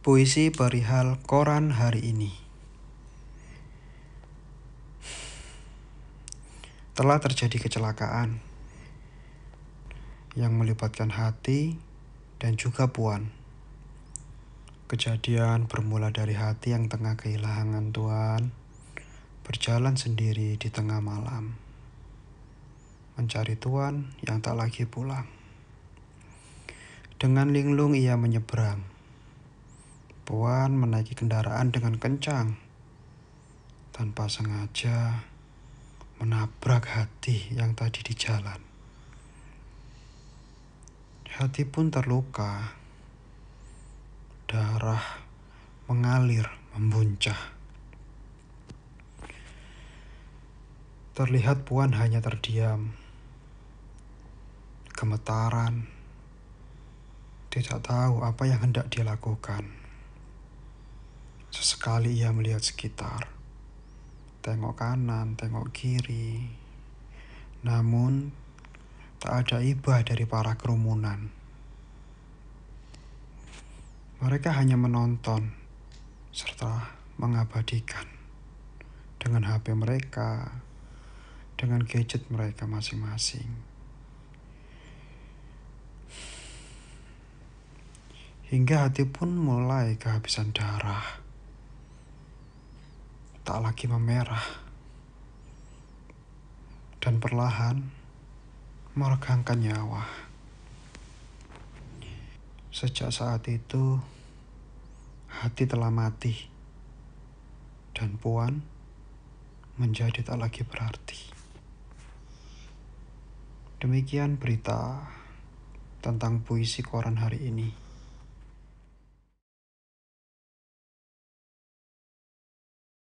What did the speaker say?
Puisi perihal koran hari ini Telah terjadi kecelakaan Yang melibatkan hati dan juga puan Kejadian bermula dari hati yang tengah kehilangan tuan Berjalan sendiri di tengah malam Mencari tuan yang tak lagi pulang Dengan linglung ia menyeberang perempuan menaiki kendaraan dengan kencang tanpa sengaja menabrak hati yang tadi di jalan. Hati pun terluka. Darah mengalir membuncah. Terlihat Puan hanya terdiam. Gemetaran. Tidak tahu apa yang hendak dia lakukan. Sekali ia melihat sekitar, tengok kanan, tengok kiri, namun tak ada ibah dari para kerumunan. Mereka hanya menonton serta mengabadikan dengan HP mereka, dengan gadget mereka masing-masing. Hingga hati pun mulai kehabisan darah tak lagi memerah. Dan perlahan meregangkan nyawa. Sejak saat itu, hati telah mati. Dan puan menjadi tak lagi berarti. Demikian berita tentang puisi koran hari ini.